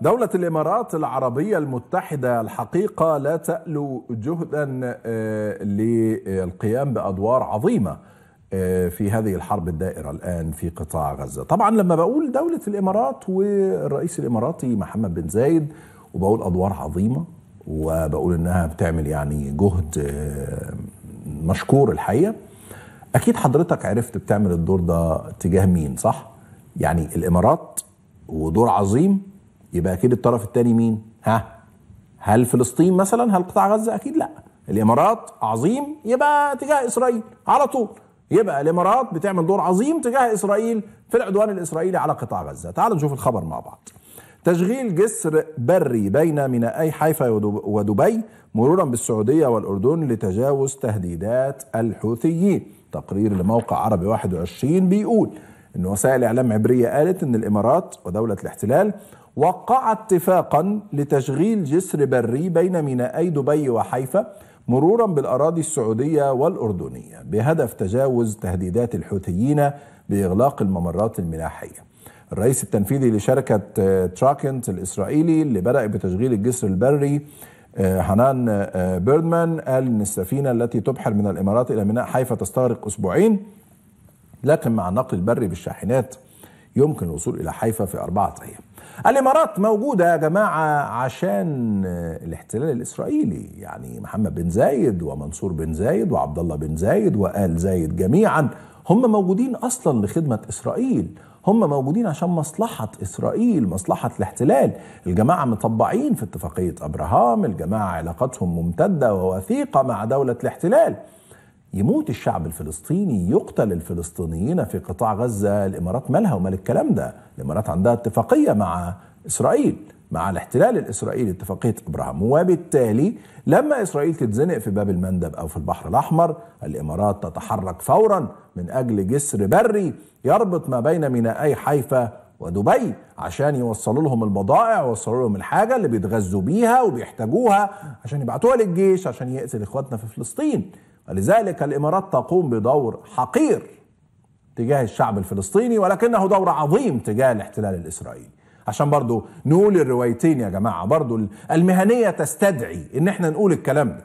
دولة الإمارات العربية المتحدة الحقيقة لا تألو جهدا آه، للقيام بأدوار عظيمة آه، في هذه الحرب الدائرة الآن في قطاع غزة طبعا لما بقول دولة الإمارات والرئيس الإماراتي محمد بن زايد وبقول أدوار عظيمة وبقول إنها بتعمل يعني جهد آه، مشكور الحقيقة أكيد حضرتك عرفت بتعمل الدور ده تجاه مين صح؟ يعني الإمارات ودور عظيم يبقى اكيد الطرف الثاني مين؟ ها؟ هل فلسطين مثلا؟ هل قطاع غزه؟ اكيد لا. الامارات عظيم يبقى تجاه اسرائيل على طول. يبقى الامارات بتعمل دور عظيم تجاه اسرائيل في العدوان الاسرائيلي على قطاع غزه. تعالوا نشوف الخبر مع بعض. تشغيل جسر بري بين مينائي حيفا ودبي مرورا بالسعوديه والاردن لتجاوز تهديدات الحوثيين. تقرير لموقع عربي 21 بيقول ان وسائل اعلام عبريه قالت ان الامارات ودوله الاحتلال وقع اتفاقا لتشغيل جسر بري بين مينائي دبي وحيفا مرورا بالاراضي السعوديه والاردنيه بهدف تجاوز تهديدات الحوثيين باغلاق الممرات الملاحيه. الرئيس التنفيذي لشركه تراكنت آه، الاسرائيلي اللي بدا بتشغيل الجسر البري حنان آه، آه، بيردمان قال ان السفينه التي تبحر من الامارات الى ميناء حيفا تستغرق اسبوعين لكن مع النقل البري بالشاحنات يمكن الوصول إلى حيفا في أربعة أيام الإمارات موجودة يا جماعة عشان الاحتلال الإسرائيلي يعني محمد بن زايد ومنصور بن زايد وعبد الله بن زايد وآل زايد جميعا هم موجودين أصلا لخدمة إسرائيل هم موجودين عشان مصلحة إسرائيل مصلحة الاحتلال الجماعة مطبعين في اتفاقية أبراهام الجماعة علاقتهم ممتدة ووثيقة مع دولة الاحتلال يموت الشعب الفلسطيني يقتل الفلسطينيين في قطاع غزة الإمارات مالها ومال الكلام ده الإمارات عندها اتفاقية مع إسرائيل مع الاحتلال الإسرائيلي اتفاقية إبراهام وبالتالي لما إسرائيل تتزنق في باب المندب أو في البحر الأحمر الإمارات تتحرك فورا من أجل جسر بري يربط ما بين مينائي حيفا ودبي عشان يوصلوا لهم البضائع ويوصلوا لهم الحاجه اللي بيتغذوا بيها وبيحتاجوها عشان يبعتوها للجيش عشان يقتل اخواتنا في فلسطين لذلك الامارات تقوم بدور حقير تجاه الشعب الفلسطيني ولكنه دور عظيم تجاه الاحتلال الاسرائيلي عشان برضو نقول الروايتين يا جماعة برضو المهنية تستدعي ان احنا نقول الكلام ده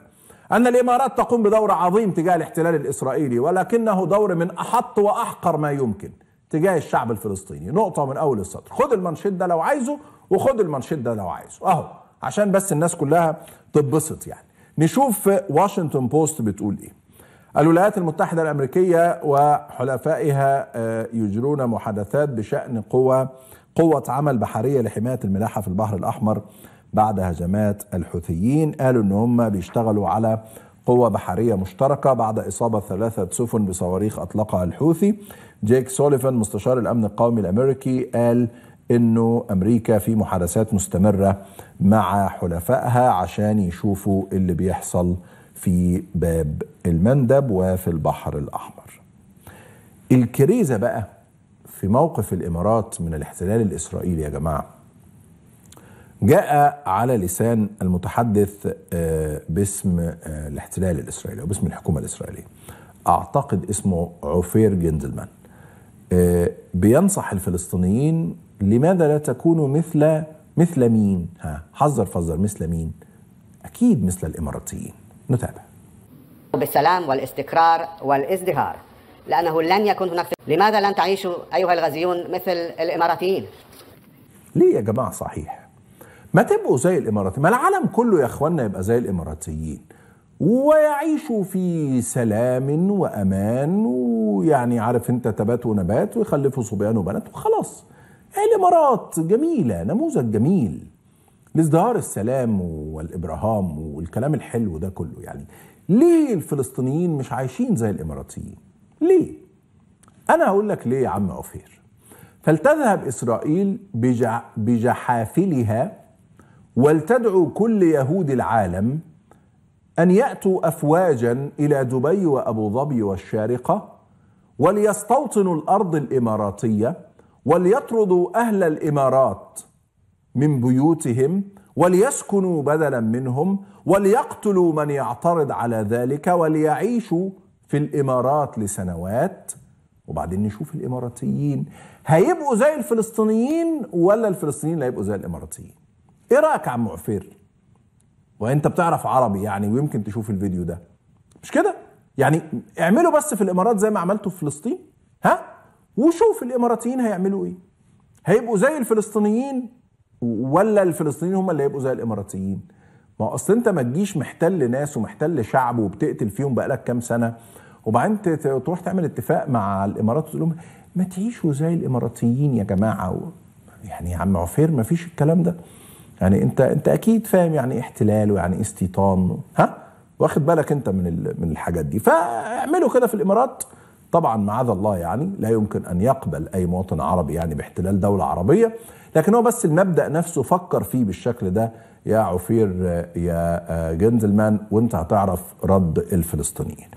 ان الامارات تقوم بدور عظيم تجاه الاحتلال الاسرائيلي ولكنه دور من احط واحقر ما يمكن تجاه الشعب الفلسطيني نقطة من اول السطر خد المنشد ده لو عايزه وخد المنشد ده لو عايزه اهو عشان بس الناس كلها تتبسط يعني نشوف واشنطن بوست بتقول ايه الولايات المتحدة الأمريكية وحلفائها آه، يجرون محادثات بشأن قوة قوة عمل بحرية لحماية الملاحة في البحر الأحمر بعد هجمات الحوثيين قالوا ان هم بيشتغلوا على قوة بحرية مشتركة بعد إصابة ثلاثة سفن بصواريخ أطلقها الحوثي جيك سوليفان مستشار الأمن القومي الأمريكي قال انه امريكا في محادثات مستمره مع حلفائها عشان يشوفوا اللي بيحصل في باب المندب وفي البحر الاحمر. الكريزه بقى في موقف الامارات من الاحتلال الاسرائيلي يا جماعه. جاء على لسان المتحدث آه، باسم آه، الاحتلال الاسرائيلي او باسم الحكومه الاسرائيليه. اعتقد اسمه عفير جندلمان. آه، بينصح الفلسطينيين لماذا لا تكون مثل مثل مين ها حذر فذر مثل مين أكيد مثل الإماراتيين نتابع بالسلام والاستقرار والازدهار لأنه لن يكون هناك لماذا لن تعيشوا أيها الغازيون مثل الإماراتيين ليه يا جماعة صحيح ما تبقوا زي الإماراتيين ما العالم كله يا أخوانا يبقى زي الإماراتيين ويعيشوا في سلام وأمان ويعني عارف انت تبات ونبات ويخلفوا صبيان وبنات وخلاص الامارات جميله نموذج جميل لازدهار السلام والابراهام والكلام الحلو ده كله يعني ليه الفلسطينيين مش عايشين زي الاماراتيين ليه انا هقول لك ليه يا عم اوفير فلتذهب اسرائيل بجع بجحافلها ولتدعو كل يهود العالم ان ياتوا افواجا الى دبي وابو ظبي والشارقه وليستوطنوا الارض الاماراتيه وليطردوا أهل الإمارات من بيوتهم وليسكنوا بدلا منهم وليقتلوا من يعترض على ذلك وليعيشوا في الإمارات لسنوات وبعدين نشوف الإماراتيين هيبقوا زي الفلسطينيين ولا الفلسطينيين هيبقوا زي الإماراتيين إيه رأيك عم عفير وانت بتعرف عربي يعني ويمكن تشوف الفيديو ده مش كده يعني اعملوا بس في الامارات زي ما عملتوا في فلسطين ها وشوف الاماراتيين هيعملوا ايه هيبقوا زي الفلسطينيين ولا الفلسطينيين هم اللي هيبقوا زي الاماراتيين ما اصل انت ما تجيش محتل ناس ومحتل شعب وبتقتل فيهم بقالك كام سنه وبعدين تروح تعمل اتفاق مع الامارات وتقول لهم ما تعيشوا زي الاماراتيين يا جماعه يعني يا عم عفير ما فيش الكلام ده يعني انت انت اكيد فاهم يعني ايه احتلال ويعني ايه استيطان ها واخد بالك انت من من الحاجات دي فاعملوا كده في الامارات طبعا معاذ الله يعني لا يمكن أن يقبل أي مواطن عربي يعني باحتلال دولة عربية لكن هو بس المبدأ نفسه فكر فيه بالشكل ده يا عفير يا آه، جنزلمان وانت هتعرف رد الفلسطينيين